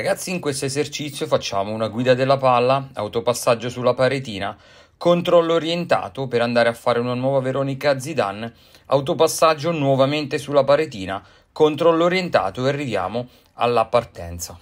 Ragazzi, in questo esercizio facciamo una guida della palla, autopassaggio sulla paretina, controllo orientato per andare a fare una nuova Veronica Zidane, autopassaggio nuovamente sulla paretina, controllo orientato e arriviamo alla partenza.